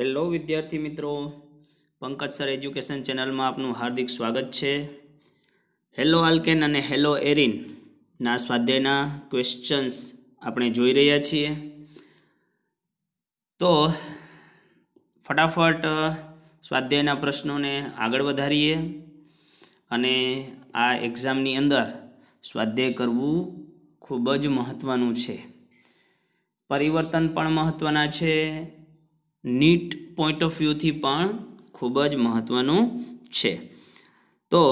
hello વિદ્યાર્થી મિત્રો Pankaj sir education ચેનલમાં આપનું હાર્દિક સ્વાગત છે હેલો આલ્કેન અને હેલો એરિન ના સ્વાધ્યાયના ક્વેશ્ચન્સ આપણે જોઈ રહ્યા છીએ તો ફટાફટ સ્વાધ્યાયના પ્રશ્નોને આગળ વધારીએ અને આ એક્ઝામની અંદર સ્વાધ્યાય કરવું ખૂબ જ મહત્ત્વનું છે પરિવર્તન પણ મહત્ત્વના છે નીટ પોઈન્ટ ઓફ વ્યૂથી પણ ખૂબ જ મહત્ત્વનું છે તો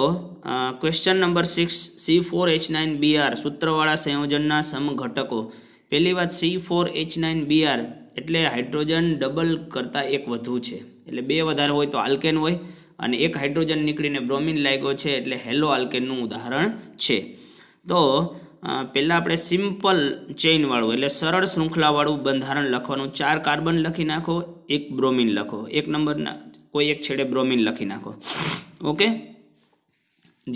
question number six C four H nine B R સૂત્રવાળા સંયોજનના સમઘટકો પહેલી વાત C four H nine B R એટલે હાઇડ્રોજન ડબલ કરતાં એક વધુ છે એટલે બે વધારે હોય તો આલ્કેન હોય અને એક હાઇડ્રોજન નીકળીને બ્રોમિન લાગ્યો છે એટલે હેલો આલ્કેનનું ઉદાહરણ છે તો પહેલાં આપણે સિમ્પલ ચેઇનવાળું એટલે સરળ શૃંખલાવાળું બંધારણ લખવાનું ચાર કાર્બન લખી નાખો એક બ્રોમિન લખો એક નંબરના કોઈ એક છેડે બ્રોમિન લખી નાખો ઓકે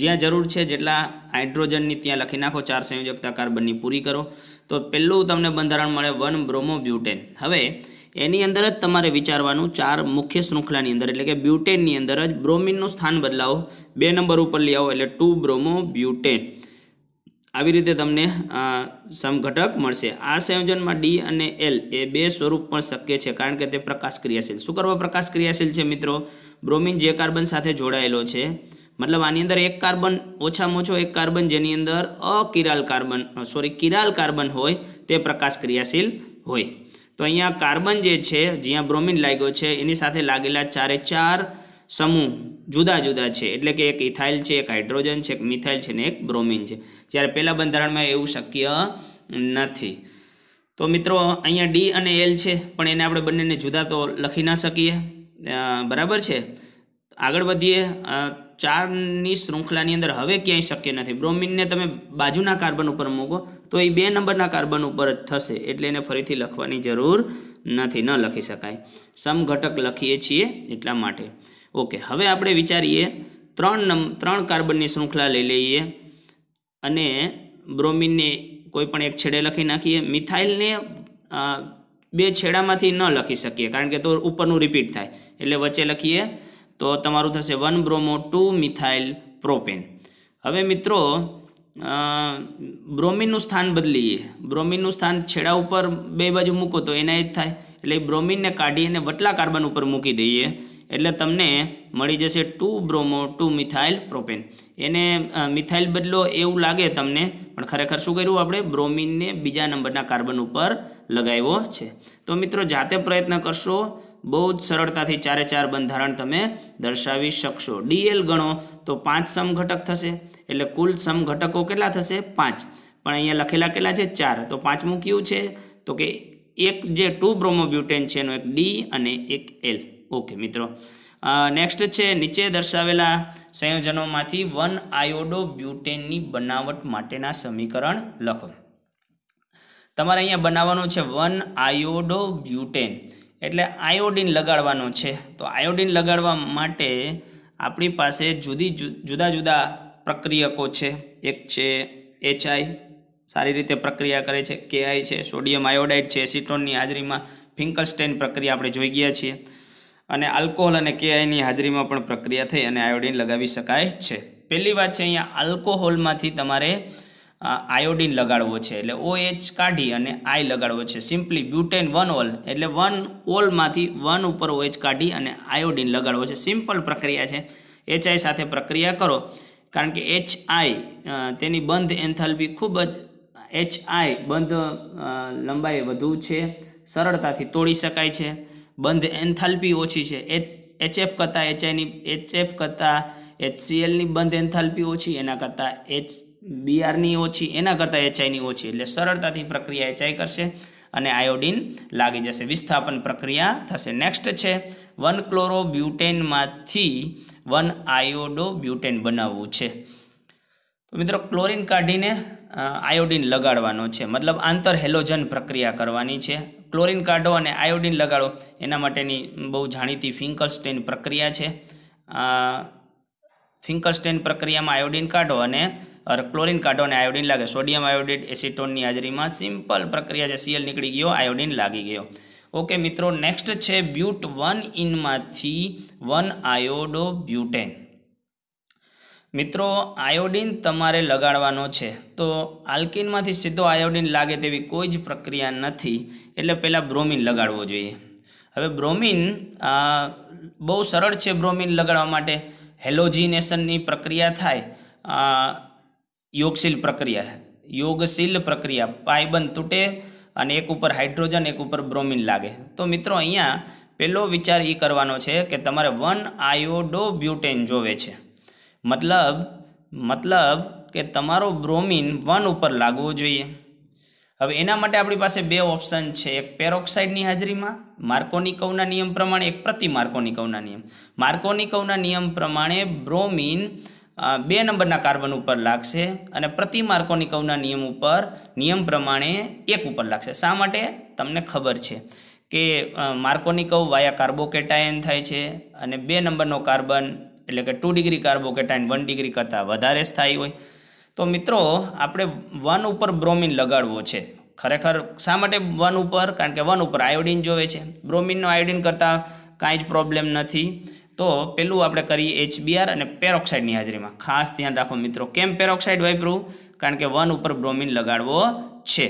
જ્યાં જરૂર છે જેટલા હાઇડ્રોજનની ત્યાં લખી નાખો ચાર સંયોજકતા કાર્બનની પૂરી કરો તો પહેલું તમને બંધારણ મળે વન બ્રોમો બ્યુટેન હવે એની અંદર જ તમારે વિચારવાનું ચાર મુખ્ય શૃંખલાની અંદર એટલે કે બ્યુટેનની અંદર જ બ્રોમિનનું સ્થાન બદલાવો બે નંબર ઉપર લઈ આવો એટલે ટુ બ્રોમો બ્યુટેન આવી રીતે તમને સમઘટક મળશે આ સંયોજનમાં ડી અને એલ એ બે સ્વરૂપ પણ શક્ય છે કારણ કે તે પ્રકાશ ક્રિયાશીલ શું કરવા પ્રકાશ ક્રિયાશીલ છે મિત્રો બ્રોમિન જે કાર્બન સાથે જોડાયેલો છે મતલબ આની અંદર એક કાર્બન ઓછામાં ઓછો એક કાર્બન જેની અંદર achiral carbon sorry chiral carbon હોય તે પ્રકાશ ક્રિયાશીલ હોય તો અહીંયા કાર્બન જે છે જ્યાં બ્રોમિન લાગ્યો છે એની સાથે લાગેલા ચારે ચાર સમૂહ જુદા જુદા છે એટલે કે એક ઇથાઇલ છે એક હાઇડ્રોજન છે એક મિથાઇલ છે ને એક બ્રોમિન છે જ્યારે પહેલાં બંધારણમાં એવું શક્ય નથી તો મિત્રો અહીંયા ડી અને એલ છે પણ એને આપણે બંનેને જુદા તો લખી ના શકીએ બરાબર છે આગળ વધીએ ચારની શૃંખલાની અંદર હવે ક્યાંય શક્ય નથી બ્રોમિનને તમે બાજુના કાર્બન ઉપર મૂકો તો એ બે નંબરના કાર્બન ઉપર જ થશે એટલે એને ફરીથી લખવાની જરૂર નથી ન લખી શકાય સમઘટક લખીએ છીએ એટલા માટે ઓકે હવે આપણે વિચારીએ ત્રણ નમ ત્રણ કાર્બનની શૃંખલા લઈ લઈએ અને બ્રોમિનને કોઈ પણ એક છેડે લખી નાખીએ મિથાઇલને બે છેડામાંથી ન લખી શકીએ કારણ કે તો ઉપરનું રિપીટ થાય એટલે વચ્ચે લખીએ તો તમારું થશે one bromo two methyl propane હવે મિત્રો બ્રોમિનનું સ્થાન બદલીએ બ્રોમિનનું સ્થાન છેડા ઉપર બે બાજુ મૂકો તો એના એ જ થાય એટલે બ્રોમિનને કાઢી અને વટલા કાર્બન ઉપર મૂકી દઈએ એટલે તમને મળી જશે two bromo two methyl propane એને મિથાઇલ બદલો એવું લાગે તમને પણ ખરેખર શું કર્યું આપણે બ્રોમિનને બીજા નંબરના કાર્બન ઉપર લગાવ્યો છે તો મિત્રો જાતે પ્રયત્ન કરશો બહુ જ સરળતાથી ચારે ચાર બંધારણ તમે દર્શાવી શકશો ડીએલ ગણો તો પાંચ સમઘટક થશે એટલે કુલ સમઘટકો કેટલા થશે પાંચ પણ અહીંયા લખેલા કેટલા છે ચાર તો પાંચમું કયું છે તો કે એક જે ટુ બ્રોમોબ્યુટેન છે એનો એક ડી અને એક એલ ઓકે મિત્રો નેક્સ્ટ છે નીચે દર્શાવેલા સંયોજનોમાંથી વન આયોડો બ્યુટેનની બનાવટ માટેના સમીકરણ લખો તમારે અહીંયા બનાવવાનું છે વન આયોડો બ્યુટેન એટલે આયોડિન લગાડવાનો છે તો આયોડિન લગાડવા માટે આપણી પાસે જુદી જુદા જુદા પ્રક્રિયકો છે એક છે એચઆઈ સારી રીતે પ્રક્રિયા કરે છે કેઆઈ છે સોડિયમ આયોડાઇડ છે એસિટોનની હાજરીમાં સ્ટેન પ્રક્રિયા આપણે જોઈ ગયા છીએ અને આલ્કોહોલ અને કેઆઈની હાજરીમાં પણ પ્રક્રિયા થઈ અને આયોડિન લગાવી શકાય છે પહેલી વાત છે અહીંયા આલ્કોહોલમાંથી તમારે આયોડિન લગાડવો છે એટલે ઓ એચ કાઢી અને આઈ લગાડવો છે સિમ્પલી બ્યુટેન વન ઓલ એટલે વન ઓલમાંથી વન ઉપર ઓ એચ કાઢી અને આયોડિન લગાડવો છે સિમ્પલ પ્રક્રિયા છે એચઆઈ સાથે પ્રક્રિયા કરો કારણ કે એચ આઈ તેની બંધ એન્થાલ્પી ખૂબ જ એચ આઈ બંધ લંબાઈ વધુ છે સરળતાથી તોડી શકાય છે બંધ એન્થાલ્પી ઓછી છે એચ એચએફ કરતાં એચઆઈની એચએફ કરતાં એચસીએલની બંધ એન્થાલ્પી ઓછી એના કરતાં એચ બીઆરની ઓછી એના કરતાં એચઆઈની ઓછી એટલે સરળતાથી પ્રક્રિયા એચઆઈ કરશે અને આયોડિન લાગી જશે વિસ્થાપન પ્રક્રિયા થશે નેક્સ્ટ છે વન ક્લોરોબ્યુટેનમાંથી વન આયોડો બ્યુટેન બનાવવું છે તો મિત્રો ક્લોરિન કાઢીને આયોડિન લગાડવાનો છે મતલબ આંતર હેલોજન પ્રક્રિયા કરવાની છે ક્લોરિન કાઢો અને આયોડિન લગાડો એના માટેની બહુ જાણીતી ફિંકલસ્ટેન પ્રક્રિયા છે ફિંકલસ્ટેન પ્રક્રિયામાં આયોડિન કાઢો અને ક્લોરિન કાઢો અને આયોડિન લાગે સોડિયમ આયોડિડ એસિટોનની હાજરીમાં સિમ્પલ પ્રક્રિયા છે સીએલ નીકળી ગયો આયોડિન લાગી ગયો ઓકે મિત્રો નેક્સ્ટ છે બ્યુટ વન ઇનમાંથી વન આયોડો બ્યુટેન મિત્રો આયોડિન તમારે લગાડવાનો છે તો આલ્કિનમાંથી સીધો આયોડિન લાગે તેવી કોઈ જ પ્રક્રિયા નથી એટલે પહેલાં બ્રોમિન લગાડવો જોઈએ હવે બ્રોમિન બહુ સરળ છે બ્રોમિન લગાડવા માટે હેલોજિનેશનની પ્રક્રિયા થાય યોગશીલ પ્રક્રિયા યોગશીલ પ્રક્રિયા પાયબંધ તૂટે અને એક ઉપર હાઇડ્રોજન એક ઉપર બ્રોમિન લાગે તો મિત્રો અહીંયા પહેલો વિચાર એ કરવાનો છે કે તમારે વન આયોડો બ્યુટેન જોવે છે મતલબ મતલબ કે તમારો બ્રોમિન વન ઉપર લાગવો જોઈએ હવે એના માટે આપણી પાસે બે ઓપ્શન છે એક પેરોક્સાઇડની હાજરીમાં માર્કોનિકવના નિયમ પ્રમાણે એક પ્રતિ માર્કોનિકવના નિયમ માર્કોનિકવના નિયમ પ્રમાણે બ્રોમિન બે નંબરના કાર્બન ઉપર લાગશે અને પ્રતિ માર્કોનિકવના નિયમ ઉપર નિયમ પ્રમાણે એક ઉપર લાગશે શા માટે તમને ખબર છે કે માર્કોનિકવ વાયા કાર્બોકેટાયન થાય છે અને બે નંબરનો કાર્બન એટલે કે two degree carbocation one degree કરતાં વધારે સ્થાયી હોય તો મિત્રો આપણે વન ઉપર બ્રોમિન લગાડવો છે ખરેખર શા માટે વન ઉપર કારણ કે વન ઉપર આયોડિન જોવે છે બ્રોમિનનો આયોડિન કરતાં કાંઈ જ પ્રોબ્લેમ નથી તો પેલું આપણે કરીએ એચબીઆર અને પેરોક્સાઇડની હાજરીમાં ખાસ ધ્યાન રાખો મિત્રો કેમ પેરોક્સાઇડ વાપરું કારણ કે વન ઉપર બ્રોમિન લગાડવો છે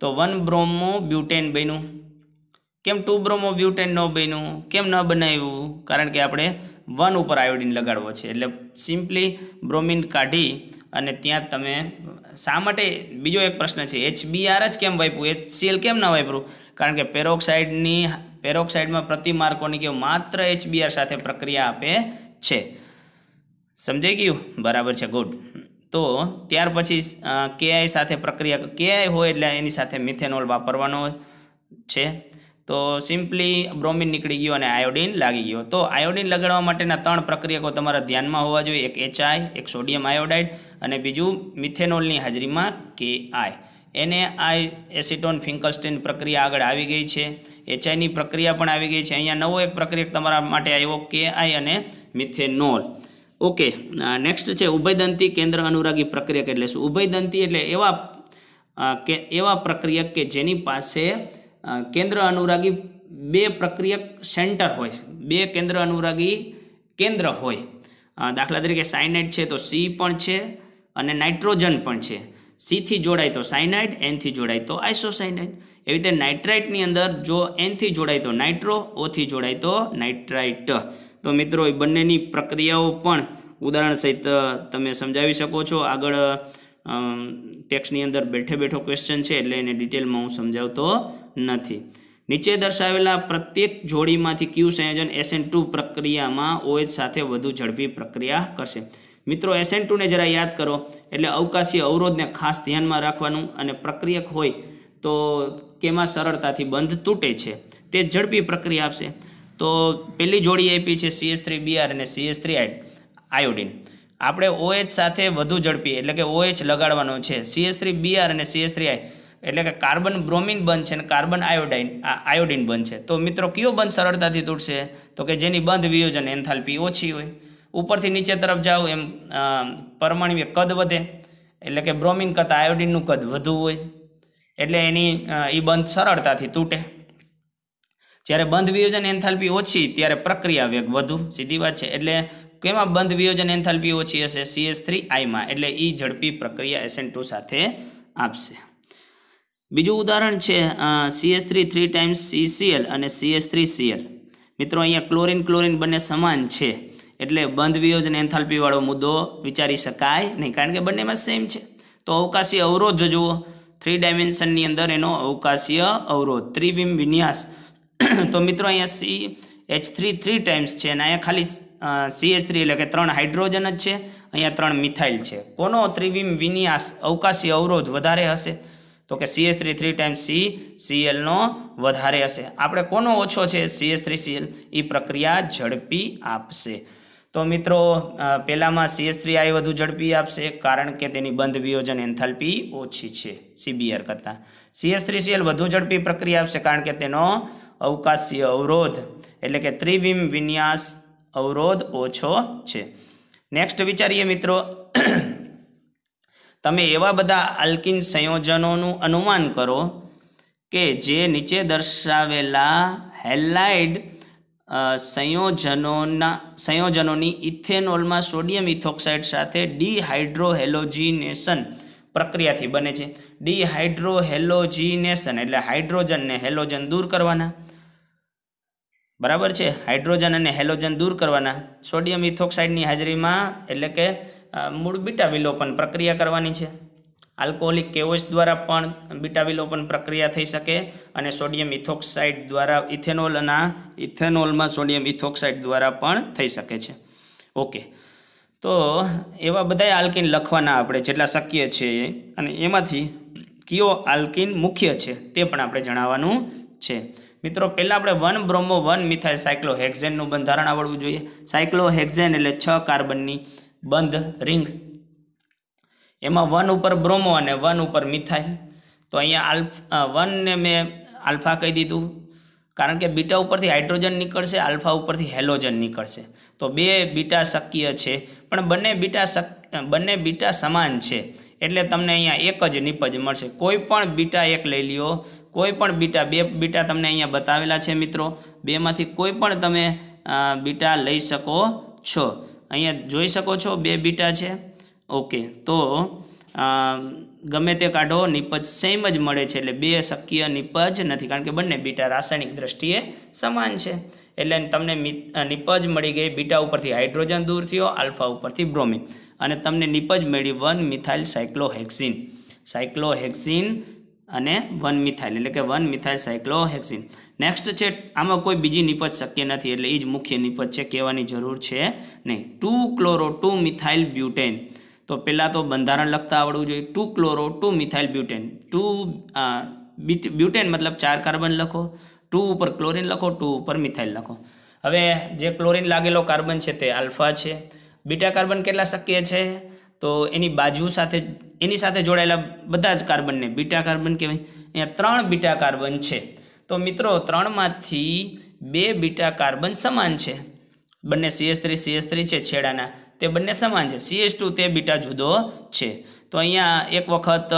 તો વન બ્રોમો બ્યુટેન બન્યું કેમ ટુ બ્રોમો બ્યુટેન ન બન્યું કેમ ન બનાવ્યું કારણ કે આપણે વન ઉપર આયોડિન લગાડવો છે એટલે સિમ્પલી બ્રોમિન કાઢી અને ત્યાં તમે શા માટે બીજો એક પ્રશ્ન છે એચબીઆર જ કેમ વાપરું એચ સીએલ કેમ ના વાપરું કારણ કે પેરોક્સાઇડની પેરોક્સાઇડમાં પ્રતિમાર્કોની કેવું માત્ર એચબીઆર સાથે પ્રક્રિયા આપે છે સમજાઈ ગયું બરાબર છે ગુડ તો ત્યાર પછી કેઆઈ સાથે પ્રક્રિયા કેઆઈ હોય એટલે એની સાથે મિથેનોલ વાપરવાનો છે તો સિમ્પલી બ્રોમિન નીકળી ગયું અને આયોડિન લાગી ગયો તો આયોડિન લગાડવા માટેના ત્રણ પ્રક્રિયકો તમારા ધ્યાનમાં હોવા જોઈએ એક એચઆઈ એક સોડિયમ આયોડાઇડ અને બીજું મિથેનોલની હાજરીમાં કે એને આ એસિટોન ફિંકલસ્ટેન પ્રક્રિયા આગળ આવી ગઈ છે એચઆઈની પ્રક્રિયા પણ આવી ગઈ છે અહીંયા નવો એક પ્રક્રિયક તમારા માટે આવ્યો કે અને મિથેનોલ ઓકે નેક્સ્ટ છે ઉભયદંતી કેન્દ્ર અનુરાગી પ્રક્રિયક એટલે શું ઉભયદંતી એટલે એવા કે એવા પ્રક્રિયક કે જેની પાસે કેન્દ્ર અનુરાગી બે પ્રક્રિયક સેન્ટર હોય બે કેન્દ્ર અનુરાગી કેન્દ્ર હોય દાખલા તરીકે સાયનાઇડ છે તો સી પણ છે અને નાઇટ્રોજન પણ છે સીથી જોડાય તો સાયનાઇડ એનથી જોડાય તો આઇસોસાયનાઇડ એવી રીતે નાઇટ્રાઇટની અંદર જો એનથી જોડાય તો નાઇટ્રો ઓથી જોડાય તો નાઇટ્રાઇટ તો મિત્રો એ બંનેની પ્રક્રિયાઓ પણ ઉદાહરણ સહિત તમે સમજાવી શકો છો આગળ ટેક્સની અંદર બેઠે બેઠો ક્વેશ્ચન છે એટલે એને ડિટેલમાં હું સમજાવતો નથી નીચે દર્શાવેલા પ્રત્યેક જોડીમાંથી ક્યુ સંયોજન એસએન ટુ પ્રક્રિયામાં ઓએચ સાથે વધુ ઝડપી પ્રક્રિયા કરશે મિત્રો એસએન ટુને જરા યાદ કરો એટલે અવકાશી અવરોધને ખાસ ધ્યાનમાં રાખવાનું અને પ્રક્રિયક હોય તો કેમાં સરળતાથી બંધ તૂટે છે તે ઝડપી પ્રક્રિયા આપશે તો પહેલી જોડી એપી છે સીએસ થ્રી બીઆર અને સીએસ થ્રી આયોડિન આપણે ઓએચ સાથે વધુ ઝડપી એટલે કે ઓએચ લગાડવાનો છે સીએસ થ્રી બીઆર અને સીએસ થ્રી આઈ એટલે કે કાર્બન બ્રોમિન બંધ છે અને કાર્બન આયોડાઇન આ આયોડિન બંધ છે તો મિત્રો કયો બંધ સરળતાથી તૂટશે તો કે જેની બંધ વિયોજન એન્થાલ્પી ઓછી હોય ઉપરથી નીચે તરફ જાઓ એમ પરમાણુય કદ વધે એટલે કે બ્રોમિન કરતાં આયોડિનનું કદ વધુ હોય એટલે એની એ બંધ સરળતાથી તૂટે જ્યારે બંધ વિયોજન એન્થાલ્પી ઓછી ત્યારે પ્રક્રિયા વેગ વધુ સીધી વાત છે એટલે કેમાં બંધ વિયોજન એન્થાલ્પી ઓછી હશે સીએસ થ્રી આઈમાં એટલે એ ઝડપી પ્રક્રિયા એસએન ટુ સાથે આપશે બીજું ઉદાહરણ છે CS three three times CCL અને સીએસ થ્રી સીએલ મિત્રો અહીંયા ક્લોરિન ક્લોરિન બંને સમાન છે એટલે બંધ વિયોજ વિયોજન એન્થાલ્પીવાળો મુદ્દો વિચારી શકાય નહીં કારણ કે બંનેમાં સેમ છે તો અવકાશી અવરોધ જુઓ થ્રી ડાયમેન્શનની અંદર એનો અવકાશીય અવરોધ ત્રિબિંબ વિન્યાસ તો મિત્રો અહીંયા C H three three times છે અને અહીંયા ખાલી સીએચ થ્રી એટલે કે ત્રણ હાઇડ્રોજન જ છે અહીંયા ત્રણ મિથાઇલ છે કોનો ત્રિબિંબ વિન્યાસ અવકાશી અવરોધ વધારે હશે તો કે CS three three times C સીએલનો વધારે હશે આપણે કોનો ઓછો છે સીએસ થ્રી સીએલ એ પ્રક્રિયા ઝડપી આપશે તો મિત્રો પહેલામાં સીએસ થ્રી આઈ વધુ ઝડપી આપશે કારણ કે તેની બંધ વિયોજન એન્થાલ્પી ઓછી છે સીબીઆર કરતાં સીએસ થ્રી સીએલ વધુ ઝડપી પ્રક્રિયા આપશે કારણ કે તેનો અવકાશીય અવરોધ એટલે કે ત્રિવિમ વિન્યાસ અવરોધ ઓછો છે નેક્સ્ટ વિચારીએ મિત્રો તમે એવા બધા આલ્કિન સંયોજનોનું અનુમાન કરો કે જે નીચે દર્શાવેલા હેલાઇડ સંયોજનોના સંયોજનોની ઇથેનોલમાં સોડિયમ ઇથોક્સાઇડ સાથે ડિહાઇડ્રોહેલોજિનેશન પ્રક્રિયાથી બને છે ડિહાઇડ્રોહેલોજિનેશન એટલે હાઇડ્રોજનને હેલોજન દૂર કરવાના બરાબર છે હાઇડ્રોજન અને હેલોજન દૂર કરવાના સોડિયમ ઇથોક્સાઇડની હાજરીમાં એટલે કે મૂળ બીટા વિલોપન પ્રક્રિયા કરવાની છે આલ્કોહોલિક કેવોસ દ્વારા પણ બીટા વિલોપન પ્રક્રિયા થઈ શકે અને સોડિયમ ઇથોક્સાઇડ દ્વારા ઇથેનોલ અને ઇથેનોલમાં સોડિયમ ઇથોક્સાઇડ દ્વારા પણ થઈ શકે છે ઓકે તો એવા બધા આલ્કિન લખવાના આપણે જેટલા શક્ય છે અને એમાંથી કયો આલ્કિન મુખ્ય છે તે પણ આપણે જણાવવાનું છે મિત્રો પહેલાં આપણે વન બ્રોમો વન મિથાઇલ સાયક્લોહેક્ઝેનનું બંધારણ આવડવું જોઈએ સાયક્લોહેક્ઝેન એટલે છ કાર્બનની બંધ રિંગ એમાં વન ઉપર બ્રોમો અને વન ઉપર મિથાઇલ તો અહીંયા આલ્ફા વનને મેં આલ્ફા કહી દીધું કારણ કે બીટા ઉપરથી હાઇડ્રોજન નીકળશે આલ્ફા ઉપરથી હેલોજન નીકળશે તો બે બીટા શક્ય છે પણ બંને બીટા શક બંને બીટા સમાન છે એટલે તમને અહીંયા એક જ નિપજ મળશે કોઈ પણ બીટા એક લઈ લ્યો કોઈ પણ બીટા બે બીટા તમને અહીંયા બતાવેલા છે મિત્રો બેમાંથી કોઈ પણ તમે બીટા લઈ શકો છો અહીંયા જોઈ શકો છો બે બીટા છે ઓકે તો ગમે તે કાઢો નિપજ સેમ જ મળે છે એટલે બે શક્ય નિપજ નથી કારણ કે બંને બીટા રાસાયણિક દ્રષ્ટિએ સમાન છે એટલે તમને નિપજ મળી ગઈ બીટા ઉપરથી હાઇડ્રોજન દૂર થયો આલ્ફા ઉપરથી બ્રોમિન અને તમને નિપજ મળી વન મિથાઇલ સાયક્લોહેક્સિન સાયક્લોહેક્સિન અને વન મિથાઇલ એટલે કે વન મિથાઇલ સાયક્લોહેક્સિન નેક્સ્ટ છે આમાં કોઈ બીજી નિપજ શક્ય નથી એટલે એ જ મુખ્ય નિપજ છે કહેવાની જરૂર છે નહીં two chloro two methyl butane તો પહેલાં તો બંધારણ લખતા આવડવું જોઈએ two chloro two methyl butane two butane મતલબ ચાર કાર્બન લખો ટુ ઉપર ક્લોરિન લખો ટુ ઉપર મિથાઇલ લખો હવે જે ક્લોરિન લાગેલો કાર્બન છે તે આલ્ફા છે બીટા કાર્બન કેટલા શક્ય છે તો એની બાજુ સાથે એની સાથે જોડાયેલા બધા જ કાર્બનને બીટા કાર્બન કહેવાય અહીંયા ત્રણ બીટા કાર્બન છે તો મિત્રો ત્રણમાંથી બે બીટા કાર્બન સમાન છે બંને સીએસ થ્રી સીએસ થ્રી છે છેડાના તે બંને સમાન છે સીએસ ટુ તે બીટા જુદો છે તો અહીંયા એક વખત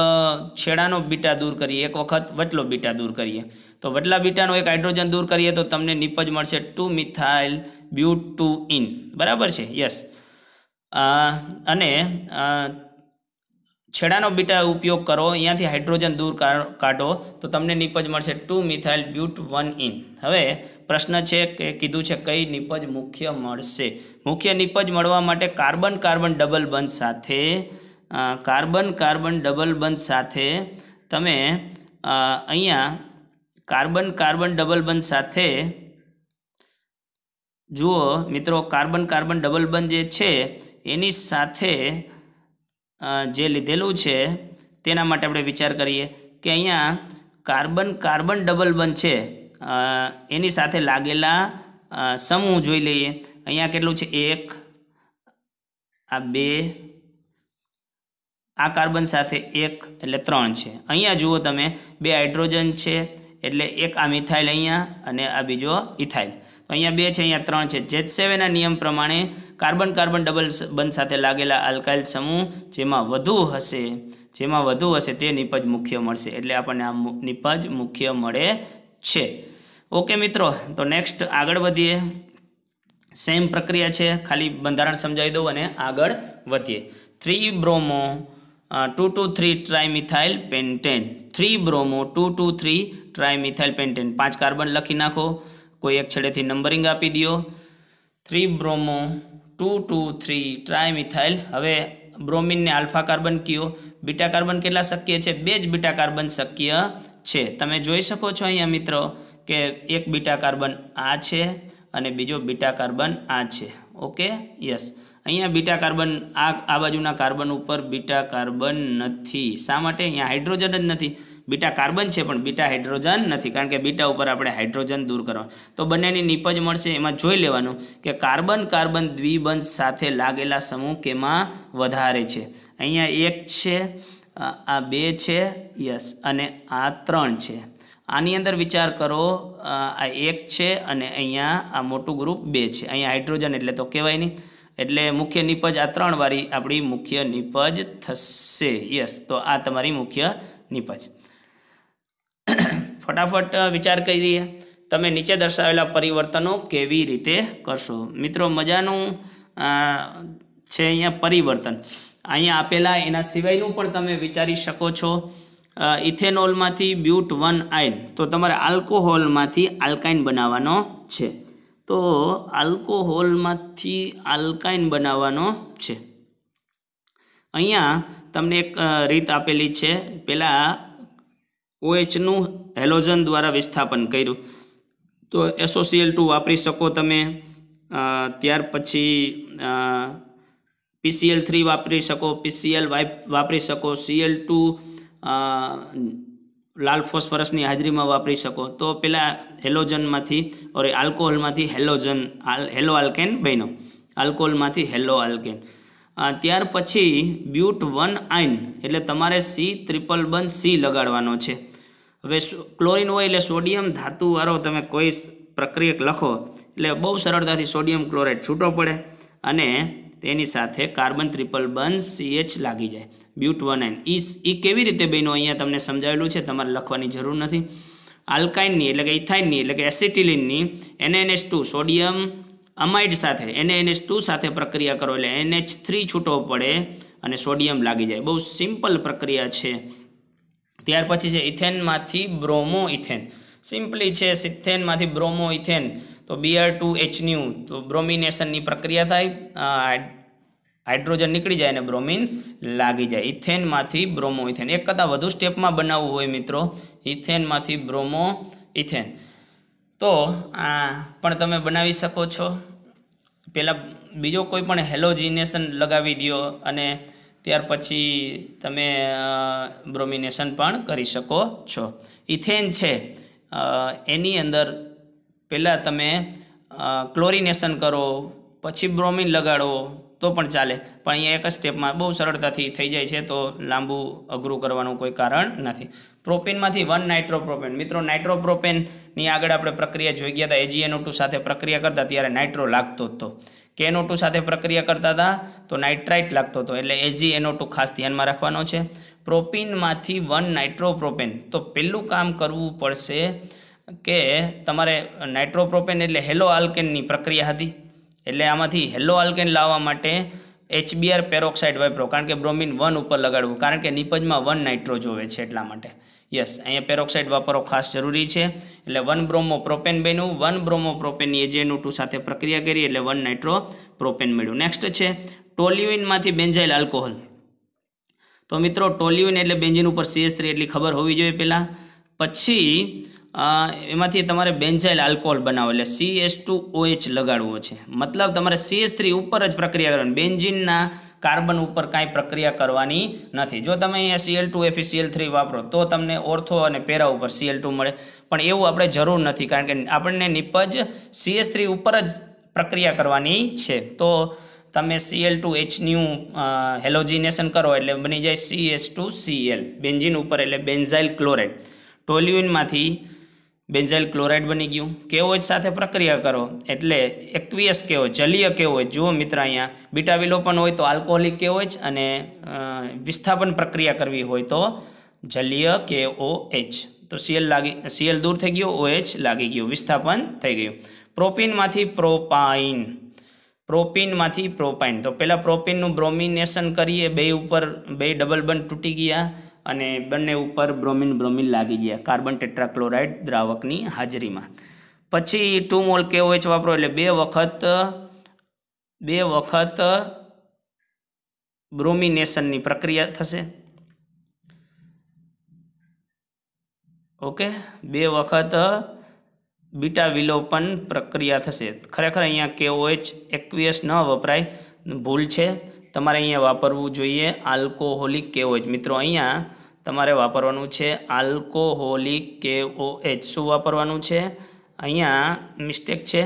છેડાનો બીટા દૂર કરીએ એક વખત વટલો બીટા દૂર કરીએ તો વટલા બીટાનો એક હાઇડ્રોજન દૂર કરીએ તો તમને નિપજ મળશે two methyl but two ene બરાબર છે યસ અને છેડાનો બીટા ઉપયોગ કરો અહીંયાથી હાઇડ્રોજન દૂર કાઢો તો તમને નીપજ મળશે two methyl but one ene હવે પ્રશ્ન છે કે કીધું છે કઈ નીપજ મુખ્ય મળશે મુખ્ય નિપજ મળવા માટે કાર્બન કાર્બન ડબલ બંધ સાથે કાર્બન કાર્બન ડબલ બંધ સાથે તમે અહીંયા કાર્બન કાર્બન ડબલ બંધ સાથે જુઓ મિત્રો કાર્બન કાર્બન ડબલ બંધ જે છે એની સાથે જે લીધેલું છે તેના માટે આપણે વિચાર કરીએ કે અહીંયા કાર્બન કાર્બન ડબલ બન છે એની સાથે લાગેલા સમૂહ જોઈ લઈએ અહીંયા કેટલું છે એક આ બે આ કાર્બન સાથે એક એટલે ત્રણ છે અહીંયા જુઓ તમે બે હાઇડ્રોજન છે એટલે એક આ મિથાઇલ અહીંયા અને આ બીજો ઇથાઇલ અહીંયા બે છે અહીંયા ત્રણ છે જેટ સેવેના નિયમ પ્રમાણે કાર્બન કાર્બન ડબલ બંધ સાથે લાગેલા આલ્કાઇલ સમૂહ જેમાં વધુ હશે જેમાં વધુ હશે તે નિપજ મુખ્ય મળશે એટલે આપણને આ નિપજ મુખ્ય મળે છે ઓકે મિત્રો તો નેક્સ્ટ આગળ વધીએ સેમ પ્રક્રિયા છે ખાલી બંધારણ સમજાવી દઉં અને આગળ વધીએ three bromo two two three trimethyl pentane three bromo two two three trimethyl pentane પાંચ કાર્બન લખી નાખો કોઈ એક છેડેથી નંબરિંગ આપી દો three bromo two two three trimethyl હવે બ્રોમિનને આલ્ફા કાર્બન કયો બીટા કાર્બન કેટલા શક્ય છે બે જ બીટા કાર્બન શક્ય છે તમે જોઈ શકો છો અહીંયા મિત્રો કે એક બીટા કાર્બન આ છે અને બીજો બીટા કાર્બન આ છે ઓકે યસ અહીંયા બીટા કાર્બન આ આ બાજુના કાર્બન ઉપર બીટા કાર્બન નથી શા માટે અહીંયા હાઇડ્રોજન જ નથી બીટા કાર્બન છે પણ બીટા હાઇડ્રોજન નથી કારણ કે બીટા ઉપર આપણે હાઇડ્રોજન દૂર કરવા તો બંનેની નિપજ મળશે એમાં જોઈ લેવાનું કે કાર્બન કાર્બન દ્વિબંધ સાથે લાગેલા સમૂહ કેમાં વધારે છે અહીંયા એક છે આ બે છે યસ અને આ ત્રણ છે આની અંદર વિચાર કરો આ એક છે અને અહીંયા આ મોટું ગ્રુપ બે છે અહીંયા હાઇડ્રોજન એટલે તો કહેવાય નહીં એટલે મુખ્ય નિપજ આ ત્રણ વાળી આપણી મુખ્ય નિપજ થશે યસ તો આ તમારી મુખ્ય નિપજ ફટાફટ વિચાર કરીએ તમે નીચે દર્શાવેલા પરિવર્તનો કેવી રીતે કરશો મિત્રો મજાનું છે અહીંયા પરિવર્તન અહીંયા આપેલા એના સિવાયનું પણ તમે વિચારી શકો છો ઇથેનોલમાંથી બ્યુટ વન આઇન તો તમારે આલ્કોહોલમાંથી આલ્કાઇન બનાવવાનો છે તો આલ્કોહોલમાંથી આલ્કાઇન બનાવવાનો છે અહીંયા તમને એક રીત આપેલી છે પહેલાં ઓએચનું હેલોજન દ્વારા વિસ્થાપન કર્યું તો એસોસિયલ ટુ વાપરી શકો તમે ત્યાર પછી પીસીએલ થ્રી વાપરી શકો પીસીએલ વાપરી શકો સીએલ ટુ લાલ ફોસ્ફરસની હાજરીમાં વાપરી શકો તો પેલા હેલોજનમાંથી ઓરે આલ્કોહોલમાંથી હેલોજન હેલો આલ્કેન બન્યો આલ્કોહોલમાંથી હેલો આલ્કેન ત્યાર પછી બ્યુટ વન આઇન એટલે તમારે સી ત્રિપલ વન સી લગાડવાનો છે હવે ક્લોરિન હોય એટલે સોડિયમ ધાતુવાળો તમે કોઈ પ્રક્રિયક લખો એટલે બહુ સરળતાથી સોડિયમ ક્લોરાઇડ છૂટો પડે અને તેની સાથે કાર્બન ત્રિપલ વન સીએચ લાગી જાય બ્યુટ વન એન ઈ એ કેવી રીતે બન્યું અહીંયા તમને સમજાવેલું છે તમારે લખવાની જરૂર નથી આલ્કાઇનની એટલે કે ઇથાઇનની એટલે કે એસિટિલિનની એનએનએચ ટુ સોડિયમ અમાઇડ સાથે એનએનએચ ટુ સાથે પ્રક્રિયા કરો એટલે એનએચ થ્રી છૂટો પડે અને સોડિયમ લાગી જાય બહુ સિમ્પલ પ્રક્રિયા છે ત્યાર પછી છે ઇથેનમાંથી બ્રોમો ઇથેન સિમ્પલી છે સિથેનમાંથી બ્રોમો ઇથેન તો બીઆર ટુ એચન્યુ તો બ્રોમિનેશનની પ્રક્રિયા થાય હાઇડ્રોજન નીકળી જાય અને બ્રોમિન લાગી જાય ઇથેનમાંથી બ્રોમો ઇથેન એક કરતાં વધુ સ્ટેપમાં બનાવવું હોય મિત્રો ઇથેનમાંથી બ્રોમો ઇથેન તો આ પણ તમે બનાવી શકો છો પહેલાં બીજો કોઈ પણ હેલોજિનેશન લગાવી દો અને ત્યાર પછી તમે બ્રોમિનેશન પણ કરી શકો છો ઇથેન છે એની અંદર પહેલાં તમે ક્લોરિનેશન કરો પછી બ્રોમિન લગાડો તો પણ ચાલે પણ અહીંયા એક જ સ્ટેપમાં બહુ સરળતાથી થઈ જાય છે તો લાંબુ અઘરું કરવાનું કોઈ કારણ નથી પ્રોપિનમાંથી વન નાઇટ્રોપ્રોપેન મિત્રો નાઇટ્રોપ્રોપેનની આગળ આપણે પ્રક્રિયા જોઈ ગયા હતા એજીએનઓ ટુ સાથે પ્રક્રિયા કરતા ત્યારે નાઇટ્રો લાગતો હતો કેનો ટુ સાથે પ્રક્રિયા કરતા હતા તો નાઇટ્રાઇટ લાગતો હતો એટલે એજીએનઓ ટુ ખાસ ધ્યાનમાં રાખવાનો છે પ્રોપીનમાંથી વન નાઇટ્રોપ્રોપેન તો પહેલું કામ કરવું પડશે કે તમારે નાઇટ્રોપ્રોપેન એટલે હેલો આલ્કેનની પ્રક્રિયા હતી એટલે આમાંથી હેલો આલ્કેન લાવવા માટે એચબીઆર પેરોક્સાઇડ વાપરો કારણ કે બ્રોમિન વન ઉપર લગાડવું કારણ કે નીપજમાં વન નાઇટ્રો જોવે છે એટલા માટે યસ અહીંયા પેરોક્સાઇડ વાપરો ખાસ જરૂરી છે એટલે વન બ્રોમો પ્રોપેન બન્યું વન બ્રોમો પ્રોપેનની એજેનું ટુ સાથે પ્રક્રિયા કરી એટલે વન નાઇટ્રો પ્રોપેન મળ્યું નેક્સ્ટ છે ટોલ્યુઇનમાંથી બેન્ઝાઇલ આલ્કોહોલ તો મિત્રો ટોલ્યુઇન એટલે બેન્ઝિન ઉપર સીએસ થ્રી એટલી ખબર હોવી જોઈએ પહેલાં પછી એમાંથી તમારે બેન્ઝાઇલ આલ્કોહોલ બનાવો એટલે સી એસ ટુ ઓએચ લગાડવો છે મતલબ તમારે સીએસ થ્રી ઉપર જ પ્રક્રિયા કરવાની બેન્ઝિનના કાર્બન ઉપર કાંઈ પ્રક્રિયા કરવાની નથી જો તમે અહીંયા સીએલ ટુ એફી સીએલ થ્રી વાપરો તો તમને ઓર્થો અને પેરા ઉપર સીએલ ટુ મળે પણ એવું આપણે જરૂર નથી કારણ કે આપણને નિપજ સીએસ થ્રી ઉપર જ પ્રક્રિયા કરવાની છે તો તમે સીએલ ટુ એચનું હેલોજિનેશન કરો એટલે બની જાય C S two CL benzene ઉપર એટલે બેન્ઝાઇલ ક્લોરાઇડ ટોલ્યુઇનમાંથી બેન્ઝાઇલ ક્લોરાઇડ બની ગયું કેઓએચ સાથે પ્રક્રિયા કરો એટલે એકવીએસ કેવો જલીય કેવો હોય જુઓ મિત્ર અહીંયા બીટા વિલોપન હોય તો આલ્કોહોલિક કેઓએચ અને વિસ્થાપન પ્રક્રિયા કરવી હોય તો જલીય કે કેઓએચ તો સીએલ લાગી સીએલ દૂર થઈ ગયો ઓએચ લાગી ગયું વિસ્થાપન થઈ ગયું પ્રોપીનમાંથી પ્રોપાઇન પ્રોપીનમાંથી પ્રોપાઇન તો પહેલાં પ્રોપીનનું બ્રોમિનેશન કરીએ બે ઉપર બે ડબલ બંધ તૂટી ગયા અને બંને ઉપર બ્રોમિન બ્રોમિન લાગી ગયા કાર્બન ટેટ્રાક્લોરાઇડ દ્રાવકની હાજરીમાં પછી ટુ મોલ કેઓએચ વાપરો એટલે બે વખત બે વખત બ્રોમિનેશનની પ્રક્રિયા થશે ઓકે બે વખત બીટા વિલોપન પ્રક્રિયા થશે ખરેખર અહીંયા કેઓએચ એક્વિયસ ન વપરાય ભૂલ છે તમારે અહીંયા વાપરવું જોઈએ આલ્કોહોલિક કેઓએચ મિત્રો અહીંયા તમારે વાપરવાનું છે આલ્કોહોલિક કેઓએચ શું વાપરવાનું છે અહીંયા મિસ્ટેક છે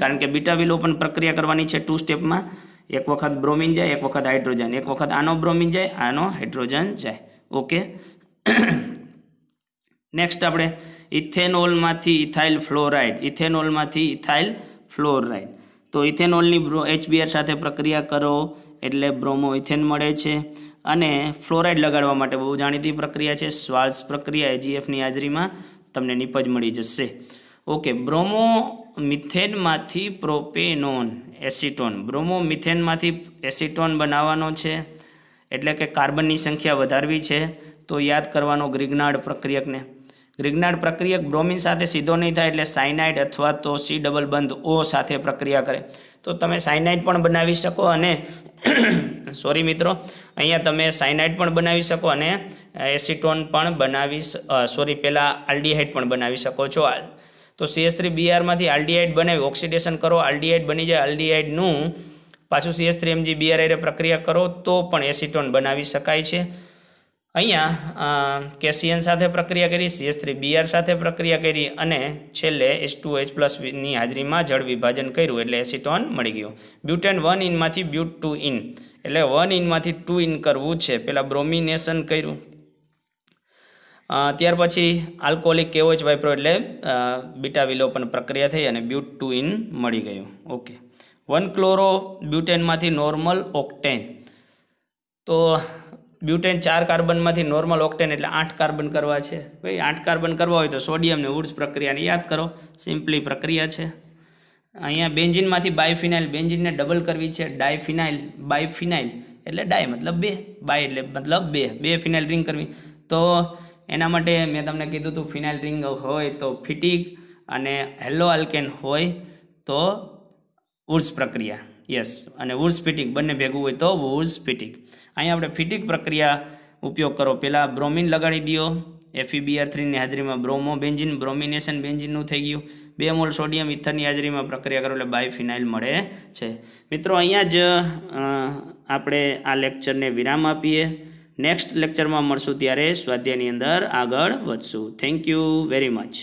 કારણ કે બીટા વિલોપન પ્રક્રિયા કરવાની છે ટુ સ્ટેપમાં એક વખત બ્રોમિન જાય એક વખત હાઇડ્રોજન એક વખત આનો બ્રોમિન જાય આનો હાઇડ્રોજન જાય ઓકે નેક્સ્ટ આપણે ઇથેનોલમાંથી ઇથાઇલ ફ્લોરાઇડ ઇથેનોલમાંથી ઇથાઇલ ફ્લોરાઇડ તો ઇથેનોલની એચબીઆર સાથે પ્રક્રિયા કરો એટલે બ્રોમોઇથેન મળે છે અને ફ્લોરાઇડ લગાડવા માટે બહુ જાણીતી પ્રક્રિયા છે શ્વાસ પ્રક્રિયા એજીએફની હાજરીમાં તમને નિપજ મળી જશે ઓકે બ્રોમો મિથેનમાંથી પ્રોપેનોન એસિટોન બ્રોમો મિથેનમાંથી એસિટોન બનાવવાનો છે એટલે કે કાર્બનની સંખ્યા વધારવી છે તો યાદ કરવાનો ગ્રિગ્નાડ પ્રક્રિયકને ગ્રિગ્નાડ પ્રક્રિયક બ્રોમિન સાથે સીધો નહીં થાય એટલે સાયનાઇડ અથવા તો સી ડબલ બંધ ઓ સાથે પ્રક્રિયા કરે તો તમે સાયનાઇડ પણ બનાવી શકો અને સોરી મિત્રો અહીંયા તમે સાયનાઇડ પણ બનાવી શકો અને એસિટોન પણ બનાવી સોરી પહેલાં આલ્ડીહાઇડ પણ બનાવી શકો છો તો સીએસ થ્રી બીઆરમાંથી આલ્ડીહાઇડ બનાવી ઓક્સિડેશન કરો આલ્ડીહાઇડ બની જાય આલ્ડીહાઇડનું પાછું સીએસ થ્રી એમજી બીઆરઆઈ પ્રક્રિયા કરો તો પણ એસિટોન બનાવી શકાય છે અહીંયા કેસીએન સાથે પ્રક્રિયા કરી સીએસ થ્રી બીઆર સાથે પ્રક્રિયા કરી અને છેલ્લે એચ ટુ એચ પ્લસની હાજરીમાં જળ વિભાજન કર્યું એટલે એસિટોન મળી ગયું બ્યુટેન વન ઇનમાંથી બ્યુટ ટુ ઇન એટલે વન ઇનમાંથી ટુ ઇન કરવું છે પહેલાં બ્રોમિનેશન કર્યું ત્યાર પછી આલ્કોહોલિક કેવોચ વાઇપ્રો એટલે બીટા વિલોપન પ્રક્રિયા થઈ અને બ્યુટ ટુ ઇન મળી ગયું ઓકે વન ક્લોરો બ્યુટેનમાંથી નોર્મલ ઓક્ટેન તો બ્યુટેન ચાર કાર્બનમાંથી નોર્મલ ઓક્ટેન એટલે આઠ કાર્બન કરવા છે ભાઈ આઠ કાર્બન કરવા હોય તો સોડિયમને ઉડ્સ પ્રક્રિયાને યાદ કરો સિમ્પલી પ્રક્રિયા છે અહીંયા બેન્જિનમાંથી બાયફિનાઇલ બેન્જિનને ડબલ કરવી છે ડાયફિનાઇલ બાયફિનાઇલ એટલે ડાય મતલબ બે બાય એટલે મતલબ બે બે ફિનાઇલ રિંગ કરવી તો એના માટે મેં તમને કીધું હતું ફિનાઇલ રિંગ હોય તો ફિટિક અને હેલો આલ્કેન હોય તો ઉર્સ પ્રક્રિયા યસ અને વુડ્સ ફિટિંગ બંને ભેગું હોય તો વુડ્સ ફિટિંગ અહીં આપણે ફિટિંગ પ્રક્રિયા ઉપયોગ કરો પહેલાં બ્રોમિન લગાડી દો એફીબીઆર થ્રીની e હાજરીમાં બ્રોમો બેન્જિન બ્રોમિનેશન બેન્જિનનું થઈ ગયું બે મોલ સોડિયમ ઇથરની હાજરીમાં પ્રક્રિયા કરો એટલે બાયફિનાઇલ મળે છે મિત્રો અહીંયા જ આપણે આ લેક્ચરને વિરામ આપીએ નેક્સ્ટ લેક્ચરમાં મળશું ત્યારે સ્વાધ્યાયની અંદર આગળ વધશું થેન્ક યુ વેરી મચ